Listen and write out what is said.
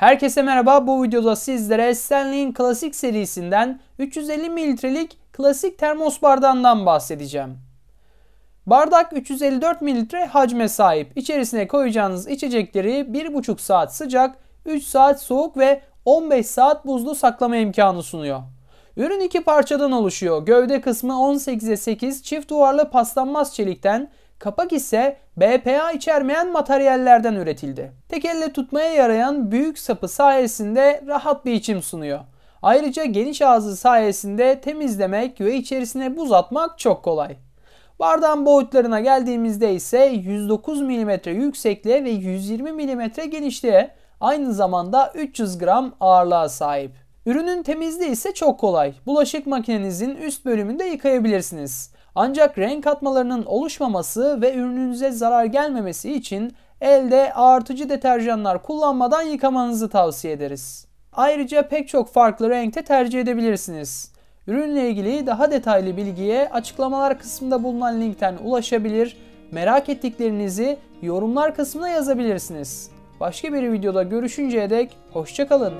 Herkese merhaba. Bu videoda sizlere Stanley'in klasik serisinden 350 mililitrelik klasik termos bardağından bahsedeceğim. Bardak 354 mililitre hacme sahip. İçerisine koyacağınız içecekleri 1,5 saat sıcak, 3 saat soğuk ve 15 saat buzlu saklama imkanı sunuyor. Ürün iki parçadan oluşuyor. Gövde kısmı 18'e 8 çift duvarlı paslanmaz çelikten, Kapak ise BPA içermeyen materyallerden üretildi. Tek elle tutmaya yarayan büyük sapı sayesinde rahat bir içim sunuyor. Ayrıca geniş ağzı sayesinde temizlemek ve içerisine buz atmak çok kolay. Bardağın boyutlarına geldiğimizde ise 109 mm yüksekliğe ve 120 mm genişliğe aynı zamanda 300 gram ağırlığa sahip. Ürünün temizliği ise çok kolay. Bulaşık makinenizin üst bölümünde yıkayabilirsiniz. Ancak renk katmalarının oluşmaması ve ürününüze zarar gelmemesi için elde artıcı deterjanlar kullanmadan yıkamanızı tavsiye ederiz. Ayrıca pek çok farklı renkte tercih edebilirsiniz. Ürünle ilgili daha detaylı bilgiye açıklamalar kısmında bulunan linkten ulaşabilir, merak ettiklerinizi yorumlar kısmına yazabilirsiniz. Başka bir videoda görüşünceye dek hoşçakalın.